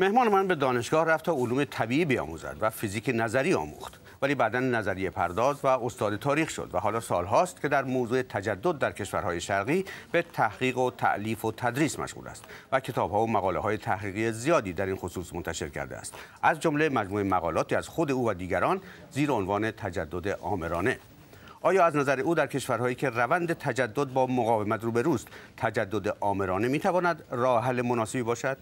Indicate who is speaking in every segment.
Speaker 1: مهمان من به دانشگاه رفت تا علوم طبیعی بیاموزد و فیزیک نظری آموخت ولی بعدا نظریه پرداز و استاد تاریخ شد و حالا سالهاست که در موضوع تجدد در کشورهای شرقی به تحقیق و تعلیف و تدریس مشغول است و کتابها و مقاله های تحقیقی زیادی در این خصوص منتشر کرده است از جمله مجموعه مقالاتی از خود او و دیگران زیر عنوان تجدد آمرانه آیا از نظر او در کشورهایی که روند تجدد با مقاومت روبروست تجدد آمرانه میتواند راه حل مناسبی باشد؟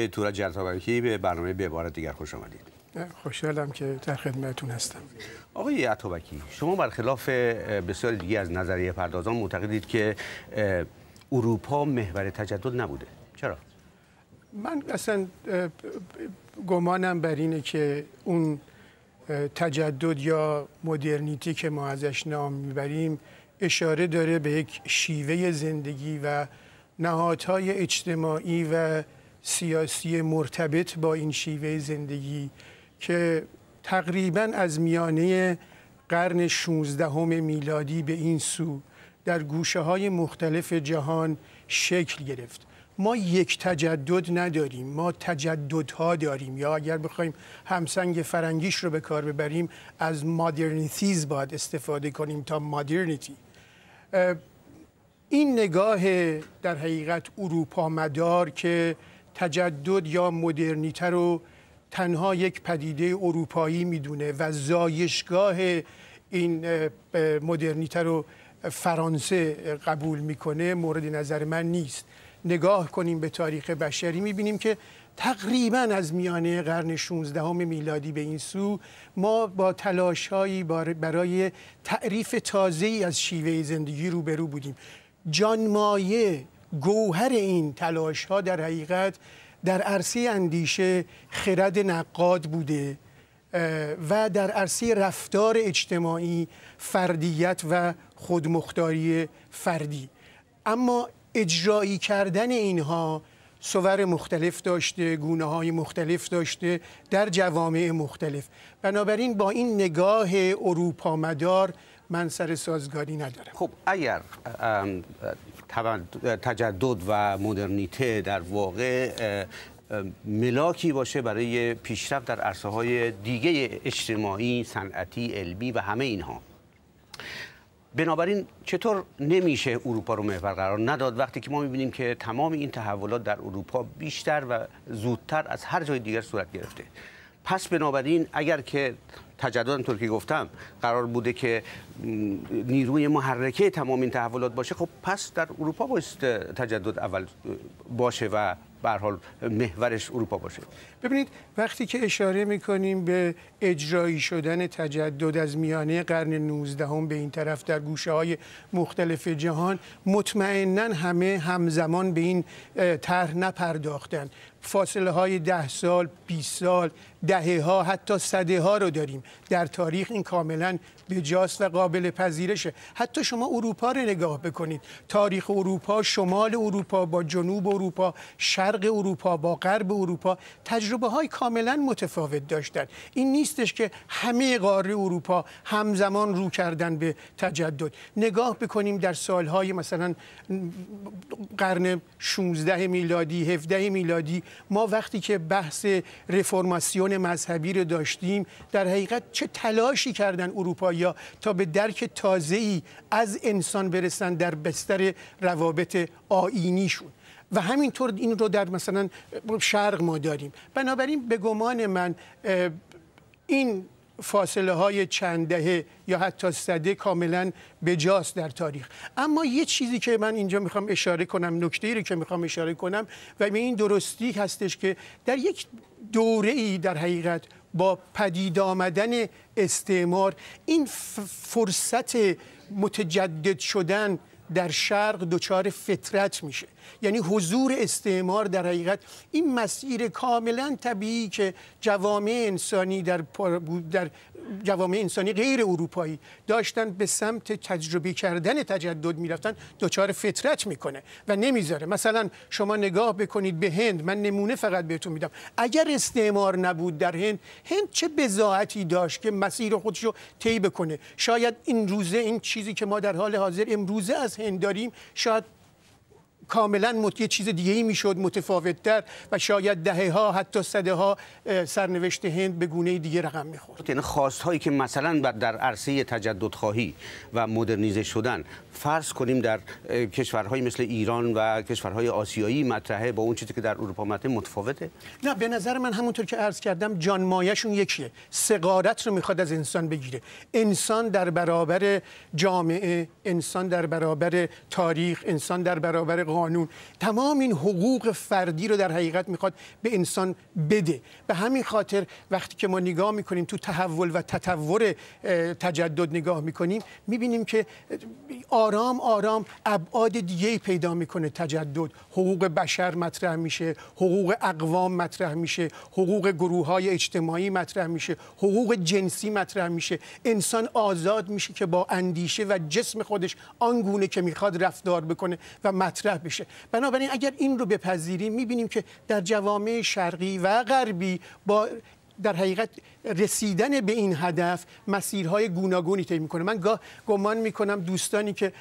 Speaker 1: آقای تورا جلتابکی به برنامه به عبارت دیگر خوش آمدید
Speaker 2: خوشحالم که در خدمتون هستم
Speaker 1: آقای عطابکی شما برخلاف بسیاری دیگه از نظریه پردازان معتقدید که اروپا محور تجدد نبوده چرا؟
Speaker 2: من اصلا گمانم بر اینه که اون تجدد یا مدرنیتی که ما ازش نام میبریم اشاره داره به یک شیوه زندگی و نهادهای اجتماعی و سیاسی مرتبط با این شیوه زندگی که تقریبا از میانه قرن 16 میلادی به این سو در گوشه های مختلف جهان شکل گرفت ما یک تجدد نداریم ما تجددها داریم یا اگر بخوایم همسنگ فرنگیش رو به کار ببریم از مادرنیتیز باید استفاده کنیم تا مادرنیتی این نگاه در حقیقت اروپا مدار که تجدد یا مدرنیته رو تنها یک پدیده اروپایی میدونه و زایشگاه این مدرنیته رو فرانسه قبول میکنه مورد نظر من نیست نگاه کنیم به تاریخ بشری میبینیم که تقریبا از میانه قرن 16 میلادی به این سو ما با هایی برای تعریف تازه از شیوه زندگی روبرو بودیم جان مایه گوهر این تلاش ها در حقیقت در عرصه اندیشه خرد نقاد بوده و در عرصه رفتار اجتماعی فردیت و خودمختاری فردی اما اجرایی کردن اینها سوور مختلف داشته گونه های مختلف داشته در جوامع مختلف بنابراین با این نگاه اروپا مدار من سر سازگاری ندارم خب
Speaker 1: اگر تجدد و مدرنیته در واقع ملاکی باشه برای پیشرفت در عرصه های دیگه اجتماعی، صنعتی، علمی و همه اینها بنابراین چطور نمیشه اروپا رو محور قرار نداد وقتی که ما میبینیم که تمام این تحولات در اروپا بیشتر و زودتر از هر جای دیگر صورت گرفته پس بنابراین اگر که تجدد طور که گفتم قرار بوده که نیروی محرکه تمام این تحولات باشه خب پس در اروپا باید تجدد اول باشه و به حال محورش اروپا باشه
Speaker 2: ببینید وقتی که اشاره میکنیم به اجرایی شدن تجدد از میانه قرن 19 هم به این طرف در گوشه های مختلف جهان مطمئنا همه همزمان به این طرح نپرداختن فاصله های ده سال 20 سال دهه ها حتی صده ها رو داریم در تاریخ این کاملا بجاست و قابل پذیرشه حتی شما اروپا رو نگاه بکنید تاریخ اروپا شمال اروپا با جنوب اروپا شرق اروپا با غرب اروپا تجربه های کاملا متفاوت داشتن این نیستش که همه قاره اروپا همزمان رو کردن به تجدد نگاه بکنیم در سالهای مثلا قرن 16 میلادی 17 میلادی ما وقتی که بحث رفرماسیون مذهبی رو داشتیم در حقیقت چه تلاشی کردن اروپا یا تا به درک تازه‌ای از انسان برسن در بستر روابط آینیشون و همینطور این رو در مثلا شرق ما داریم بنابراین به گمان من این فاصله های چند دهه یا حتی صده کاملا بجاست در تاریخ اما یه چیزی که من اینجا میخوام اشاره کنم نکته ای رو که میخوام اشاره کنم و به این درستی هستش که در یک دوره ای در حقیقت با پدید آمدن استعمار این فرصت متجدد شدن در شرق دچار فطرت میشه یعنی حضور استعمار در حقیقت این مسیر کاملا طبیعی که جوامع انسانی در, در جوامع انسانی غیر اروپایی داشتن به سمت تجربه کردن تجدد میرفتن دچار فطرت میکنه و نمیذاره مثلا شما نگاه بکنید به هند من نمونه فقط بهتون میدم اگر استعمار نبود در هند هند چه بزاعتی داشت که مسیر خودش رو طی بکنه شاید این روزه این چیزی که ما در حال حاضر امروزه از داریم شاید کاملا مت... یه چیز دیگه ای میشد متفاوت در و شاید دهه ها حتی صده ها سرنوشت هند به گونه دیگه رقم میخورد
Speaker 1: یعنی خواست هایی که مثلا در عرصه تجدد خواهی و مدرنیزه شدن فرض کنیم در کشورهایی مثل ایران و کشورهای آسیایی مطرحه با اون چیزی که در اروپا مطرحه متفاوته نه به نظر
Speaker 2: من همونطور که عرض کردم جان مایشون یکیه سقارت رو میخواد از انسان بگیره انسان در برابر جامعه انسان در برابر تاریخ انسان در برابر قانون تمام این حقوق فردی رو در حقیقت میخواد به انسان بده به همین خاطر وقتی که ما نگاه میکنیم تو تحول و تطور تجدد نگاه میکنیم میبینیم که آرام آرام ابعاد دیگه پیدا میکنه تجدد حقوق بشر مطرح میشه حقوق اقوام مطرح میشه حقوق گروه های اجتماعی مطرح میشه حقوق جنسی مطرح میشه انسان آزاد میشه که با اندیشه و جسم خودش آنگونه که میخواد رفتار بکنه و مطرح بشه بنابراین اگر این رو بپذیریم میبینیم که در جوامع شرقی و غربی با در حقیقت رسیدن به این هدف مسیرهای گوناگونی طی میکنه من گاه گمان میکنم دوستانی که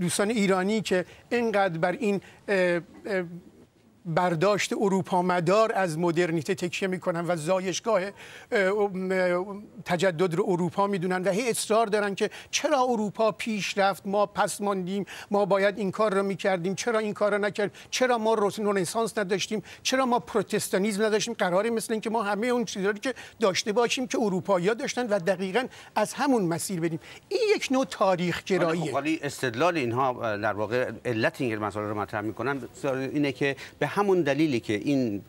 Speaker 2: دوستان ایرانی که اینقدر بر این برداشت اروپا مدار از مدرنیته تکیه میکنن و زایشگاه تجدد رو اروپا میدونن و هی اصرار دارن که چرا اروپا پیش رفت ما پس ماندیم ما باید این کار رو میکردیم چرا این کار رو نکرد چرا ما رنسانس نداشتیم چرا ما پروتستانیزم نداشتیم قراری مثل اینکه ما همه اون چیزهایی که داشته باشیم که اروپا یاد داشتن و دقیقا از همون مسیر بریم این یک نوع تاریخ گراییه
Speaker 1: خب، استدلال اینها در واقع علت این مسئله رو مطرح میکنن اینه که به همون دلیلی که این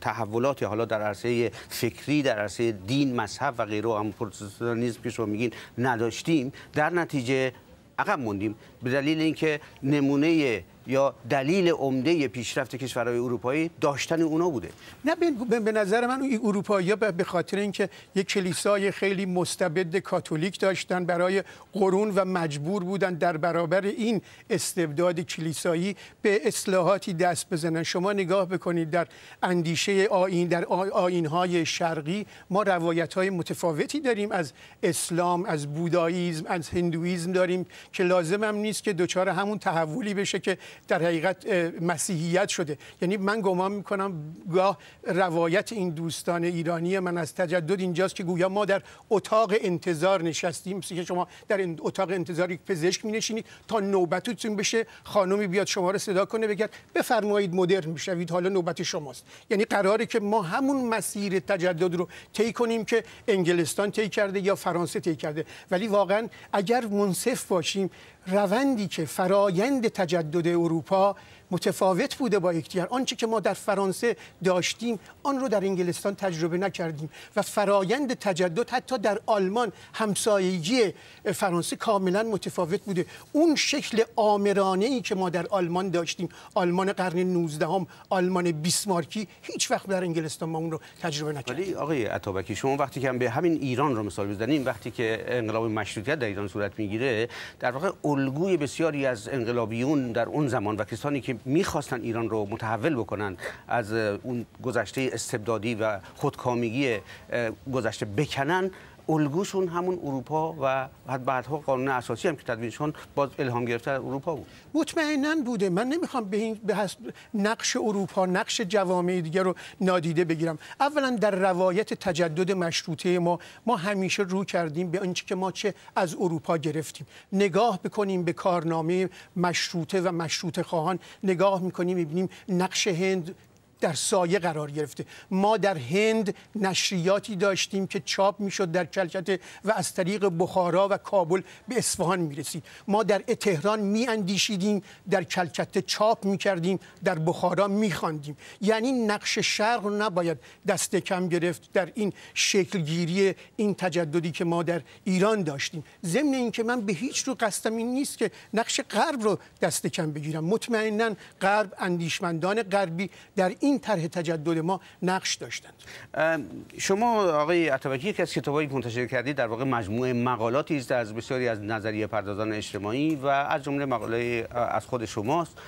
Speaker 1: تحولات حالا در عرصه فکری در عرصه دین مذهب و غیره هم پروتستانیسم که شما میگین نداشتیم در نتیجه عقب موندیم به دلیل اینکه نمونه یا دلیل عمده پیشرفت کشورهای اروپایی داشتن اونا بوده نه به نظر من این اروپایی به خاطر اینکه یک کلیسای خیلی مستبد
Speaker 2: کاتولیک داشتن برای قرون و مجبور بودن در برابر این استبداد کلیسایی به اصلاحاتی دست بزنن شما نگاه بکنید در اندیشه آین در آینهای شرقی ما روایت های متفاوتی داریم از اسلام از بوداییزم از هندویزم داریم که لازم هم نیست که دچار همون تحولی بشه که در حقیقت مسیحیت شده یعنی من گمان میکنم گاه روایت این دوستان ایرانی من از تجدد اینجاست که گویا ما در اتاق انتظار نشستیم که شما در اتاق انتظار یک پزشک مینشینید تا نوبتتون بشه خانمی بیاد شما رو صدا کنه بگه بفرمایید مدرن میشوید حالا نوبت شماست یعنی قراره که ما همون مسیر تجدد رو طی کنیم که انگلستان طی کرده یا فرانسه طی کرده ولی واقعا اگر منصف باشیم روندی که فرایند تجدد اروپا متفاوت بوده با یکدیگر آنچه که ما در فرانسه داشتیم آن رو در انگلستان تجربه نکردیم و فرایند تجدد حتی در آلمان همسایگی فرانسه کاملا متفاوت بوده اون شکل آمرانه ای که ما در آلمان داشتیم آلمان قرن 19 هم آلمان بیسمارکی هیچ وقت در انگلستان ما اون رو تجربه
Speaker 1: نکردیم ولی آقای عطابکی شما وقتی که به همین ایران رو مثال بزنیم وقتی که انقلاب مشروطیت در ایران صورت میگیره در واقع الگوی بسیاری از انقلابیون در اون زمان و کسانی که میخواستن ایران رو متحول بکنن از اون گذشته استبدادی و خودکامیگی گذشته بکنن الگوشون همون اروپا و بعدها قانون اساسی هم که تدوینشون باز الهام گرفته از اروپا بود
Speaker 2: مطمئنا بوده من نمیخوام به این به نقش اروپا نقش جوامع دیگه رو نادیده بگیرم اولا در روایت تجدد مشروطه ما ما همیشه رو کردیم به آنچه که ما چه از اروپا گرفتیم نگاه بکنیم به کارنامه مشروطه و مشروطه خواهان نگاه میکنیم میبینیم نقش هند در سایه قرار گرفته ما در هند نشریاتی داشتیم که چاپ میشد در کلکته و از طریق بخارا و کابل به اصفهان میرسید ما در تهران میاندیشیدیم در کلکته چاپ میکردیم در بخارا میخواندیم یعنی نقش شرق نباید دست کم گرفت در این شکلگیری این تجددی که ما در ایران داشتیم ضمن اینکه من به هیچ رو قصدم این نیست که نقش غرب رو دست کم بگیرم مطمئنا غرب اندیشمندان غربی در این این طرح تجدد ما نقش داشتند
Speaker 1: شما آقای عطابکی که از کتابایی منتشر کردید در واقع مجموعه مقالاتی است از بسیاری از نظریه پردازان اجتماعی و از جمله مقاله از خود شماست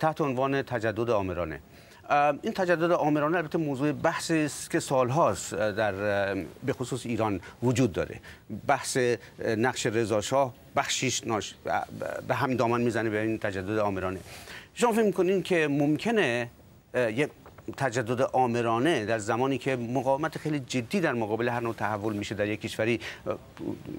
Speaker 1: تحت عنوان تجدد آمرانه این تجدد آمرانه البته موضوع بحث است که سالهاست در به خصوص ایران وجود داره بحث نقش رضا شاه بخشیش ناش به هم دامن میزنه به این تجدد آمرانه شما فکر که ممکنه یک تجدد آمرانه در زمانی که مقاومت خیلی جدی در مقابل هر نوع تحول میشه در یک کشوری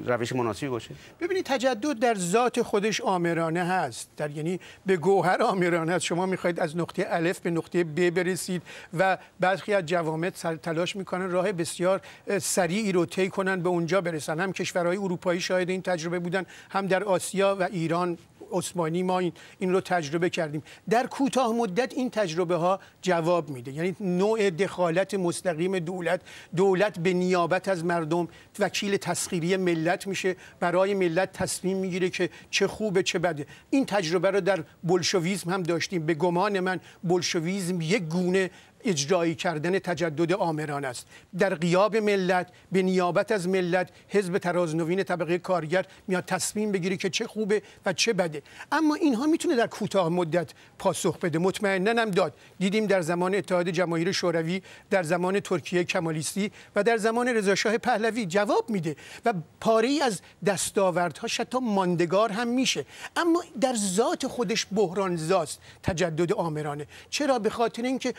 Speaker 1: روش مناسبی باشه
Speaker 2: ببینید تجدد در ذات خودش آمرانه هست در یعنی به گوهر آمرانه هست شما میخواهید از نقطه الف به نقطه ب برسید و برخی از جوامع تلاش میکنن راه بسیار سریعی رو طی کنن به اونجا برسن هم کشورهای اروپایی شاهد این تجربه بودن هم در آسیا و ایران عثمانی ما این, این رو تجربه کردیم در کوتاه مدت این تجربه ها جواب میده یعنی نوع دخالت مستقیم دولت دولت به نیابت از مردم وکیل تسخیری ملت میشه برای ملت تصمیم میگیره که چه خوبه چه بده این تجربه رو در بلشویزم هم داشتیم به گمان من بلشویزم یک گونه اجرایی کردن تجدد آمران است در قیاب ملت به نیابت از ملت حزب ترازنوین طبقه کارگر میاد تصمیم بگیره که چه خوبه و چه بده اما اینها میتونه در کوتاه مدت پاسخ بده مطمئنا هم داد دیدیم در زمان اتحاد جماهیر شوروی در زمان ترکیه کمالیستی و در زمان شاه پهلوی جواب میده و پاره ای از دستاوردها حتی ماندگار هم میشه اما در ذات خودش بحران زاست تجدد آمرانه چرا به خاطر اینکه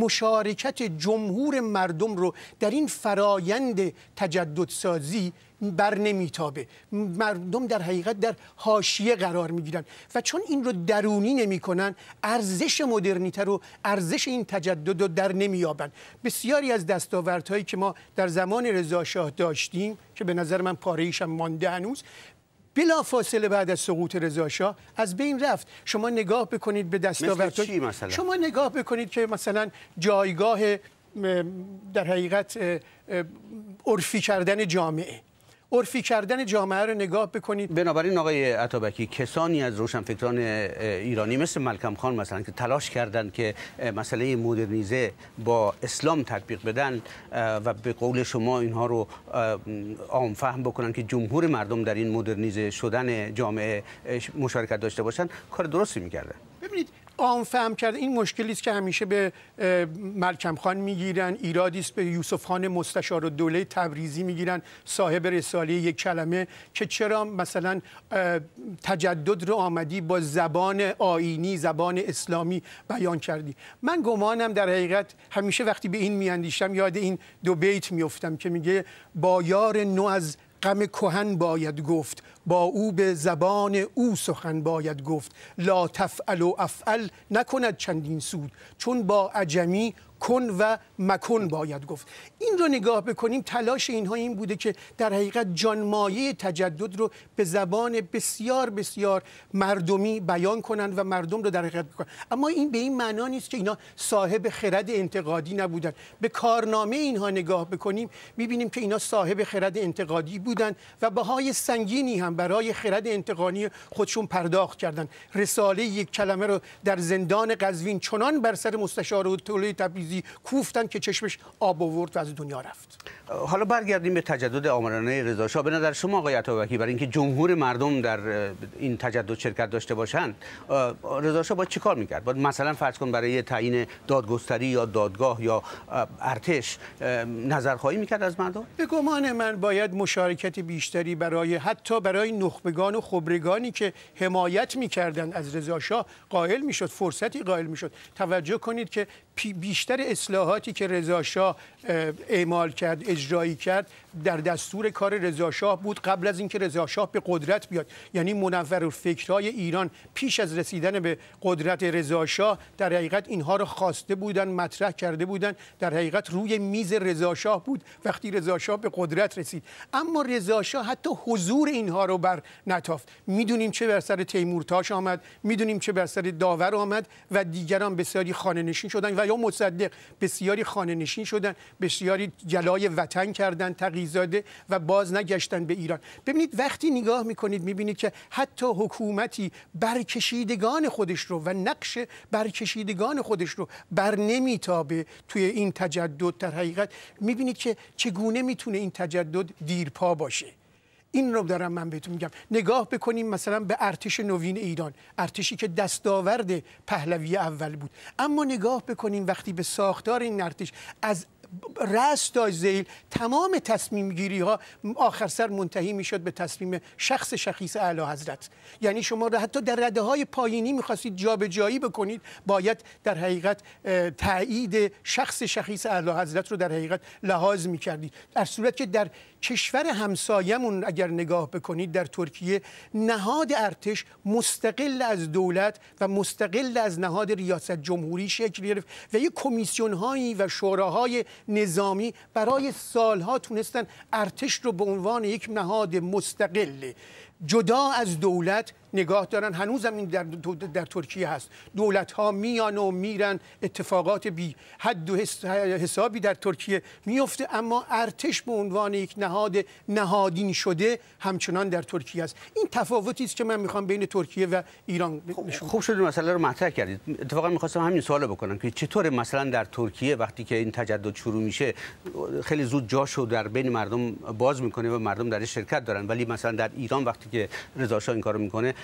Speaker 2: مشارکت جمهور مردم رو در این فرایند تجددسازی بر نمیتابه مردم در حقیقت در حاشیه قرار میگیرن و چون این رو درونی نمیکنن ارزش مدرنیتر رو ارزش این تجدد رو در نمییابند بسیاری از هایی که ما در زمان رضا شاه داشتیم که به نظر من پاره ایشم مانده هنوز بلا فاصله بعد از سقوط رضا از بین رفت شما نگاه بکنید به مثلا؟ شما نگاه بکنید که مثلا جایگاه در حقیقت عرفی کردن جامعه
Speaker 1: عرفی کردن جامعه رو نگاه بکنید بنابراین آقای عطابکی کسانی از روشنفکران ایرانی مثل ملکم خان مثلا که تلاش کردند که مسئله مدرنیزه با اسلام تطبیق بدن و به قول شما اینها رو عام فهم بکنن که جمهور مردم در این مدرنیزه شدن جامعه مشارکت داشته باشن کار درستی میکردن
Speaker 2: ببینید آن فهم کرده این مشکلی است که همیشه به ملکم خان میگیرن ایرادی است به یوسف خان مستشار دوله تبریزی میگیرن صاحب رساله یک کلمه که چرا مثلا تجدد رو آمدی با زبان آینی زبان اسلامی بیان کردی من گمانم در حقیقت همیشه وقتی به این میاندیشم یاد این دو بیت میفتم که میگه با یار نو از غم کهن باید گفت با او به زبان او سخن باید گفت لا تفعل و افعل نکند چندین سود چون با عجمی کن و مکن باید گفت این رو نگاه بکنیم تلاش اینها این بوده که در حقیقت جانمایه تجدد رو به زبان بسیار بسیار مردمی بیان کنند و مردم رو در حقیقت بکنن اما این به این معنا نیست که اینا صاحب خرد انتقادی نبودن به کارنامه اینها نگاه بکنیم میبینیم که اینا صاحب خرد انتقادی بودند و بهای سنگینی هم برای خرد انتقادی خودشون پرداخت کردند رساله یک کلمه رو در زندان قزوین چنان بر سر مستشار و چیزی کوفتن که چشمش آب آورد و از دنیا رفت
Speaker 1: حالا برگردیم به تجدد آمرانه رضا شاه به نظر شما آقای عطاوکی برای اینکه جمهور مردم در این تجدد شرکت داشته باشند رضا شاه با چیکار میکرد باید مثلا فرض کن برای تعیین دادگستری یا دادگاه یا ارتش نظرخواهی میکرد از مردم به گمان من باید مشارکت بیشتری
Speaker 2: برای حتی برای نخبگان و خبرگانی که حمایت میکردند از رضا شاه قائل میشد فرصتی قائل میشد توجه کنید که بیشتر اصلاحاتی که شاه اعمال کرد اجرایی کرد در دستور کار شاه بود قبل از اینکه شاه به قدرت بیاد یعنی منور فکرهای ایران پیش از رسیدن به قدرت شاه در حقیقت اینها رو خواسته بودن مطرح کرده بودن در حقیقت روی میز شاه بود وقتی شاه به قدرت رسید اما شاه حتی حضور اینها رو بر نتافت میدونیم چه بر سر تیمورتاش آمد میدونیم چه بر سر داور آمد و دیگران بسیاری خانه نشین شدن و یا مصدق بسیاری خانه نشین شدن بسیاری جلای وطن کردن تقیزاده و باز نگشتن به ایران ببینید وقتی نگاه میکنید میبینید که حتی حکومتی برکشیدگان خودش رو و نقش برکشیدگان خودش رو بر نمیتابه توی این تجدد در حقیقت میبینید که چگونه میتونه این تجدد دیرپا باشه این رو دارم من بهتون میگم نگاه بکنیم مثلا به ارتش نوین ایران ارتشی که دستاورد پهلوی اول بود اما نگاه بکنیم وقتی به ساختار این ارتش از رأس تا زیل تمام تصمیم گیری ها آخر سر منتهی میشد به تصمیم شخص شخیص اعلی حضرت یعنی شما را حتی در رده های پایینی میخواستید جابجایی بکنید باید در حقیقت تایید شخص شخیص اعلی حضرت رو در حقیقت لحاظ میکردید در صورت که در کشور همسایمون اگر نگاه بکنید در ترکیه نهاد ارتش مستقل از دولت و مستقل از نهاد ریاست جمهوری شکل گرفت و یک کمیسیون هایی و شوراهای نظامی برای سالها تونستن ارتش رو به عنوان یک نهاد مستقل جدا از دولت نگاه دارن هنوزم این در, در ترکیه هست دولت ها میان و میرن اتفاقات بی حد و حسابی در ترکیه میفته اما ارتش به عنوان یک نهاد نهادین شده همچنان در ترکیه است این تفاوتی است که من میخوام بین ترکیه و ایران خوب خوب
Speaker 1: شد مسئله رو مطرح کردید اتفاقا میخواستم همین سوالو بکنم که چطور مثلا در ترکیه وقتی که این تجدد شروع میشه خیلی زود جاشو در بین مردم باز میکنه و مردم در شرکت دارن ولی مثلا در ایران وقتی که رضا این کارو میکنه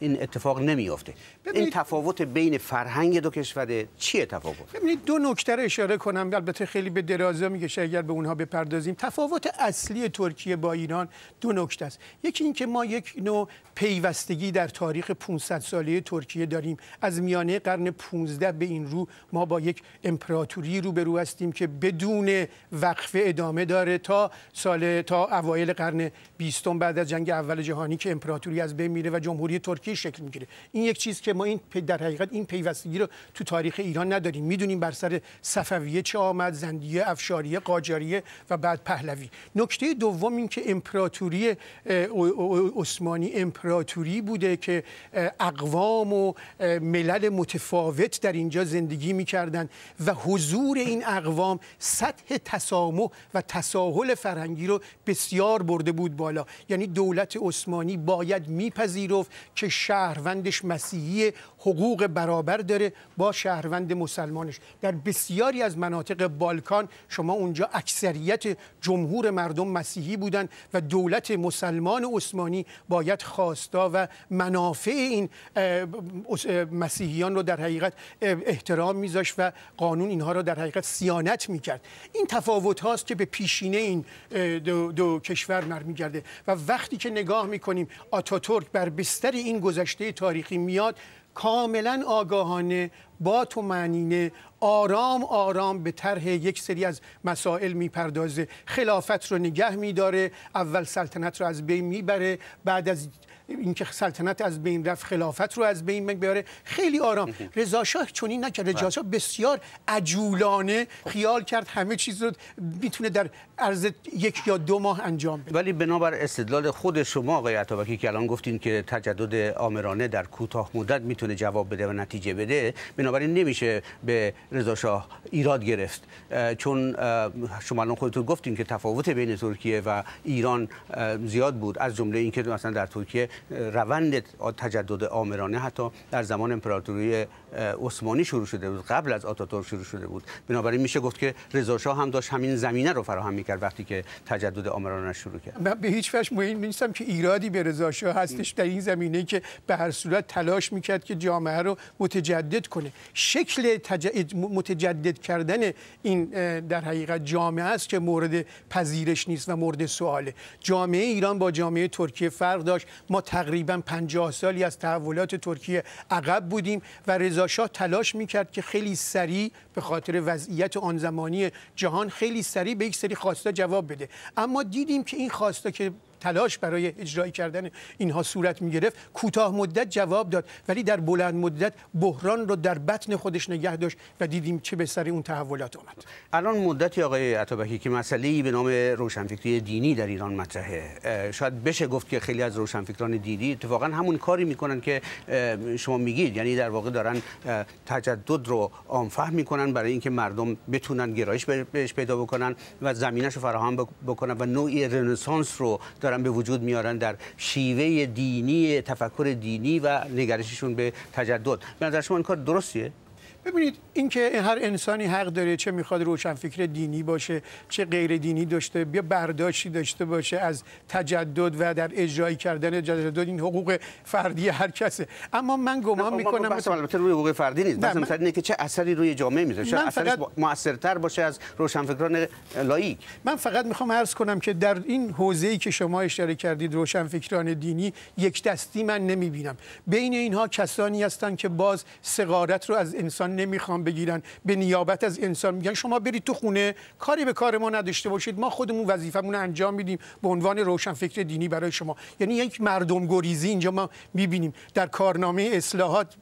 Speaker 1: این اتفاق نمیافته این تفاوت بین فرهنگ دو کشور چیه تفاوت
Speaker 2: ببینید دو نکته اشاره کنم البته خیلی به درازا میکشه اگر به اونها بپردازیم تفاوت اصلی ترکیه با ایران دو نکته است یکی اینکه ما یک نوع پیوستگی در تاریخ 500 ساله ترکیه داریم از میانه قرن 15 به این رو ما با یک امپراتوری روبرو هستیم که بدون وقفه ادامه داره تا سال تا اوایل قرن 20 بعد از جنگ اول جهانی که امپراتوری از بین میره و جمهوری ترکیه شکل میگیره این یک چیز که ما این در حقیقت این پیوستگی رو تو تاریخ ایران نداریم میدونیم بر سر صفویه چه آمد زندیه افشاریه قاجاریه و بعد پهلوی نکته دوم این که امپراتوری عثمانی امپراتوری بوده که اقوام و ملل متفاوت در اینجا زندگی میکردن و حضور این اقوام سطح تسامح و تساهل فرهنگی رو بسیار برده بود بالا یعنی دولت عثمانی باید میپذیرفت که شهروندش مسیحی حقوق برابر داره با شهروند مسلمانش در بسیاری از مناطق بالکان شما اونجا اکثریت جمهور مردم مسیحی بودن و دولت مسلمان عثمانی باید خواستا و منافع این مسیحیان رو در حقیقت احترام میذاشت و قانون اینها رو در حقیقت سیانت میکرد این تفاوت هاست که به پیشینه این دو, دو کشور گرده و وقتی که نگاه میکنیم آتاتورک بر بستر بستر این گذشته تاریخی میاد کاملا آگاهانه با تو معنینه آرام آرام به طرح یک سری از مسائل میپردازه خلافت رو نگه میداره اول سلطنت رو از بین میبره بعد از اینکه سلطنت از بین رفت خلافت رو از بین بیاره خیلی آرام رضا شاه چنین نکرد رضا بله. شاه بسیار عجولانه خیال کرد همه چیز رو میتونه در عرض یک یا دو ماه انجام
Speaker 1: بده ولی بنابر استدلال خود شما آقای عطابکی که الان گفتین که تجدد آمرانه در کوتاه مدت میتونه جواب بده و نتیجه بده بنابراین نمیشه به رضا شاه ایراد گرفت چون شما الان خودتون گفتین که تفاوت بین ترکیه و ایران زیاد بود از جمله اینکه مثلا در ترکیه روند تجدد آمرانه حتی در زمان امپراتوری عثمانی شروع شده بود قبل از آتاتورک شروع شده بود بنابراین میشه گفت که رضا شاه هم داشت همین زمینه رو فراهم میکرد وقتی که تجدد آمرانه شروع کرد
Speaker 2: من به هیچ وجه مهم نیستم که ایرادی به رضا شاه هستش در این زمینه که به هر صورت تلاش میکرد که جامعه رو متجدد کنه شکل تج... متجدد کردن این در حقیقت جامعه است که مورد پذیرش نیست و مورد سواله جامعه ایران با جامعه ترکیه فرق داشت ما تقریبا 50 سالی از تحولات ترکیه عقب بودیم و شاه تلاش میکرد که خیلی سریع به خاطر وضعیت آن زمانی جهان خیلی سریع به یک سری خواستا جواب بده اما دیدیم که این خواستا که تلاش برای اجرایی کردن اینها صورت می گرفت کوتاه مدت جواب داد ولی در بلند مدت بحران رو در بطن خودش نگه داشت و دیدیم چه به سر اون تحولات آمد
Speaker 1: الان مدتی آقای عطابکی که مسئله به نام روشنفکری دینی در ایران مطرحه شاید بشه گفت که خیلی از روشنفکران دینی اتفاقا همون کاری میکنن که شما میگید یعنی در واقع دارن تجدد رو آنفهم میکنن برای اینکه مردم بتونن گرایش بهش پیدا بکنن و زمینش رو فراهم بکنن و نوعی رنسانس رو دارن دارن به وجود میارن در شیوه دینی تفکر دینی و نگرششون به تجدد به نظر شما این کار درستیه
Speaker 2: ببینید اینکه هر انسانی حق داره چه میخواد روشنفکر دینی باشه چه غیر دینی داشته بیا برداشتی داشته باشه از تجدد و در
Speaker 1: اجرای کردن تجدد این حقوق فردی هر کسه اما من گمان خب، میکنم مثلا البته روی حقوق فردی نیست مثلا مثلا اینه که چه اثری روی جامعه میذاره شاید اثرش موثرتر باشه از روشنفکران لایک من فقط میخوام عرض کنم که در این حوزه‌ای که شما اشاره کردید
Speaker 2: روشنفکران دینی یک دستی من نمیبینم بین اینها کسانی هستند که باز سقارت رو از انسان نمیخوام بگیرن به نیابت از انسان میگن شما برید تو خونه کاری به کار ما نداشته باشید ما خودمون وظیفمون انجام میدیم به عنوان روشن فکر دینی برای شما یعنی یک مردم گریزی اینجا ما میبینیم در کارنامه اصلاحات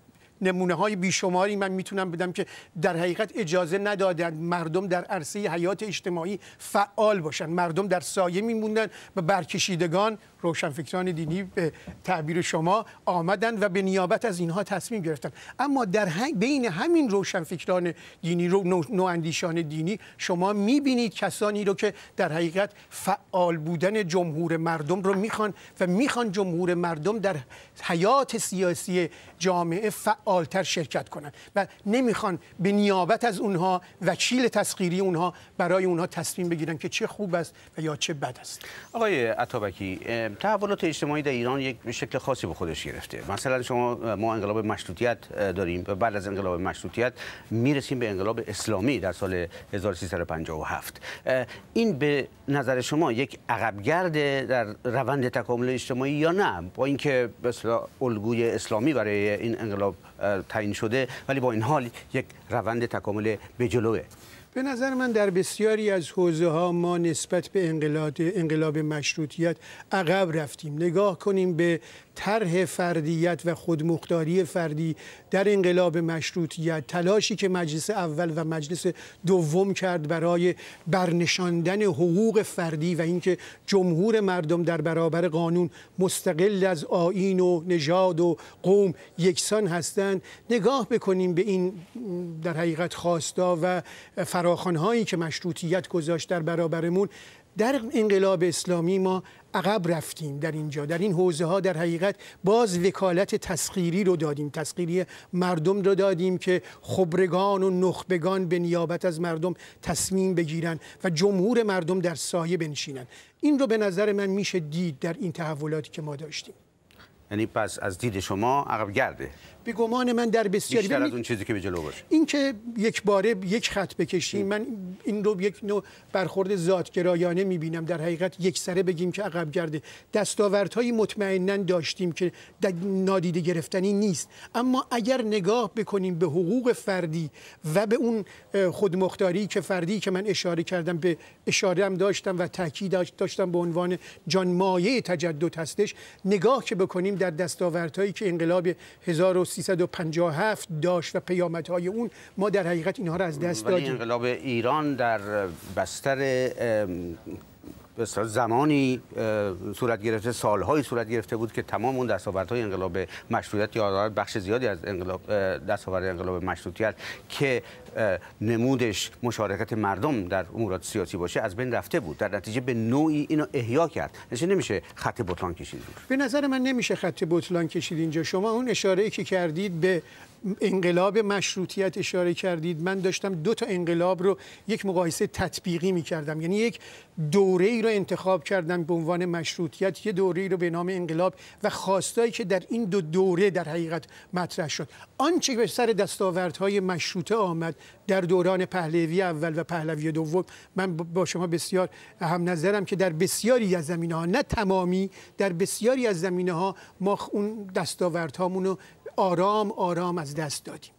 Speaker 2: نمونه های بیشماری من میتونم بدم که در حقیقت اجازه ندادند مردم در عرصه حیات اجتماعی فعال باشن مردم در سایه میموندن و برکشیدگان روشنفکران دینی به تعبیر شما آمدند و به نیابت از اینها تصمیم گرفتن اما در بین همین روشنفکران دینی رو نو اندیشان دینی شما میبینید کسانی رو که در حقیقت فعال بودن جمهور مردم رو میخوان و میخوان جمهور مردم در حیات سیاسی جامعه فعال فعالتر شرکت کنند و نمیخوان به نیابت از اونها وکیل تسخیری اونها برای اونها تصمیم بگیرن که چه خوب است و یا چه بد است
Speaker 1: آقای عطابکی تحولات اجتماعی در ایران یک شکل خاصی به خودش گرفته مثلا شما ما انقلاب مشروطیت داریم و بعد از انقلاب مشروطیت میرسیم به انقلاب اسلامی در سال 1357 این به نظر شما یک عقبگرد در روند تکامل اجتماعی یا نه با اینکه الگوی اسلامی برای این انقلاب تعیین شده ولی با این حال یک روند تکامل به جلوه
Speaker 2: به نظر من در بسیاری از حوزه ها ما نسبت به انقلاب, انقلاب مشروطیت عقب رفتیم نگاه کنیم به طرح فردیت و خودمختاری فردی در انقلاب مشروطیت تلاشی که مجلس اول و مجلس دوم کرد برای برنشاندن حقوق فردی و اینکه جمهور مردم در برابر قانون مستقل از آین و نژاد و قوم یکسان هستند نگاه بکنیم به این در حقیقت خواستا و فراخوانهایی که مشروطیت گذاشت در برابرمون در انقلاب اسلامی ما عقب رفتیم در اینجا در این حوزه ها در حقیقت باز وکالت تسخیری رو دادیم تسخیری مردم رو دادیم که خبرگان و نخبگان به نیابت از مردم تصمیم بگیرن و جمهور مردم در سایه بنشینن این رو به نظر من میشه دید در این تحولاتی که ما داشتیم
Speaker 1: یعنی پس از دید شما عقب گرده به گمان من در بسیاری بیشتر از اون چیزی که به جلو باشه
Speaker 2: این که یک باره یک خط بکشیم من این رو یک نوع برخورد ذاتگرایانه میبینم در حقیقت یک سره بگیم که عقب گرده دستاوردهایی مطمئنا داشتیم که در نادیده گرفتنی نیست اما اگر نگاه بکنیم به حقوق فردی و به اون خودمختاری که فردی که من اشاره کردم به اشاره هم داشتم و تاکید داشتم به عنوان جان مایه تجدد هستش نگاه که بکنیم در دستاوردهایی که انقلاب 1000 1357 داشت و پیامدهای اون ما در حقیقت اینها را از دست دادیم
Speaker 1: انقلاب ایران در بستر زمانی صورت گرفته سالهایی صورت گرفته بود که تمام اون های انقلاب مشروطیت یا بخش زیادی از انقلاب دستاورت انقلاب مشروطیت که نمودش مشارکت مردم در امورات سیاسی باشه از بین رفته بود در نتیجه به نوعی اینو احیا کرد نشه نمیشه خط بطلان کشید
Speaker 2: به نظر من نمیشه خط بطلان کشید اینجا شما اون اشاره که کردید به انقلاب مشروطیت اشاره کردید من داشتم دو تا انقلاب رو یک مقایسه تطبیقی می کردم یعنی یک دوره ای رو انتخاب کردم به عنوان مشروطیت یه دوره ای رو به نام انقلاب و خواستایی که در این دو دوره در حقیقت مطرح شد آنچه به سر دستاوردهای مشروطه آمد در دوران پهلوی اول و پهلوی دوم من با شما بسیار هم نظرم که در بسیاری از زمینه ها نه تمامی در بسیاری از زمینه ها ما اون دستاوردهامون رو آرام آرام از دست دادیم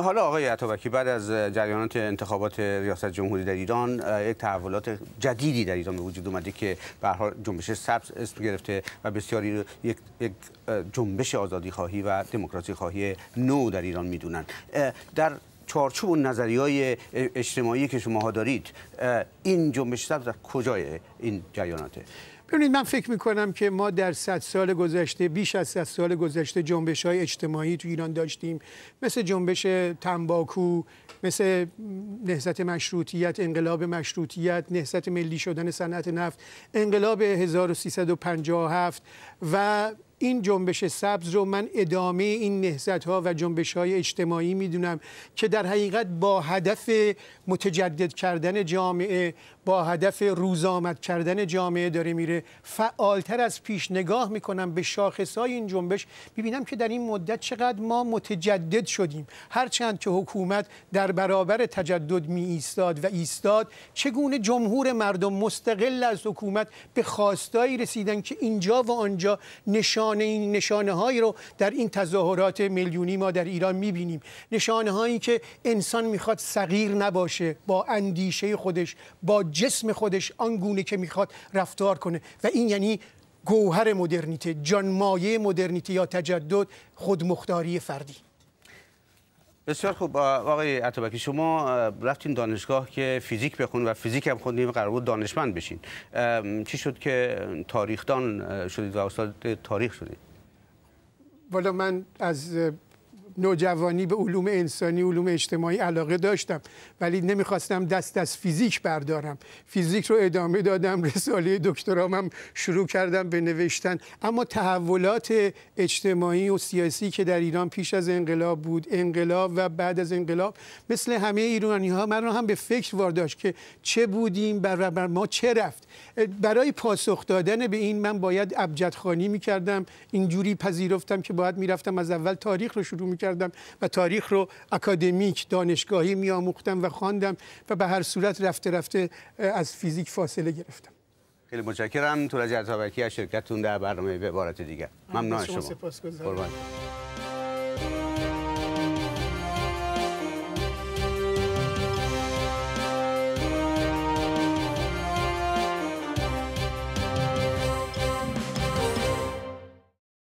Speaker 1: حالا آقای عطابکی بعد از جریانات انتخابات ریاست جمهوری در ایران یک تحولات جدیدی در ایران به وجود اومده که به حال جنبش سبز اسم گرفته و بسیاری یک جنبش آزادی خواهی و دموکراسی خواهی نو در ایران میدونن در چارچوب نظری های اجتماعی که شما ها دارید این جنبش سبز در کجای این جریاناته
Speaker 2: ببینید من فکر میکنم که ما در صد سال گذشته بیش از صد سال گذشته جنبش های اجتماعی تو ایران داشتیم مثل جنبش تنباکو مثل نهضت مشروطیت انقلاب مشروطیت نهضت ملی شدن صنعت نفت انقلاب 1357 و این جنبش سبز رو من ادامه این نهزت ها و جنبش های اجتماعی میدونم که در حقیقت با هدف متجدد کردن جامعه با هدف روزآمد کردن جامعه داره میره فعالتر از پیش نگاه میکنم به شاخص های این جنبش ببینم که در این مدت چقدر ما متجدد شدیم هرچند که حکومت در برابر تجدد می ایستاد و ایستاد چگونه جمهور مردم مستقل از حکومت به خواستایی رسیدن که اینجا و آنجا نشان نشانه این نشانه هایی رو در این تظاهرات میلیونی ما در ایران میبینیم نشانه هایی که انسان میخواد صغیر نباشه با اندیشه خودش با جسم خودش آنگونه که میخواد رفتار کنه و این یعنی گوهر مدرنیته جانمایه مدرنیته یا تجدد خودمختاری فردی
Speaker 1: بسیار خوب آقای عطابکی شما رفتین دانشگاه که فیزیک بخونید و فیزیک هم خوندین قرار بود دانشمند بشین چی شد که تاریخدان شدید و استاد تاریخ شدید
Speaker 2: والا من از نوجوانی به علوم انسانی علوم اجتماعی علاقه داشتم ولی نمیخواستم دست از فیزیک بردارم فیزیک رو ادامه دادم رساله دکترام هم شروع کردم به نوشتن اما تحولات اجتماعی و سیاسی که در ایران پیش از انقلاب بود انقلاب و بعد از انقلاب مثل همه ایرانی ها من رو هم به فکر وارداشت که چه بودیم بر, بر ما چه رفت برای پاسخ دادن به این من باید ابجدخانی میکردم اینجوری پذیرفتم که باید میرفتم از اول تاریخ رو شروع میکردم و تاریخ رو اکادمیک دانشگاهی میآموختم و خواندم و به هر صورت رفته رفته از فیزیک فاصله گرفتم
Speaker 1: خیلی متشکرم تو عطابکی از شرکتتون در برنامه به عبارت دیگر ممنون شما, شما.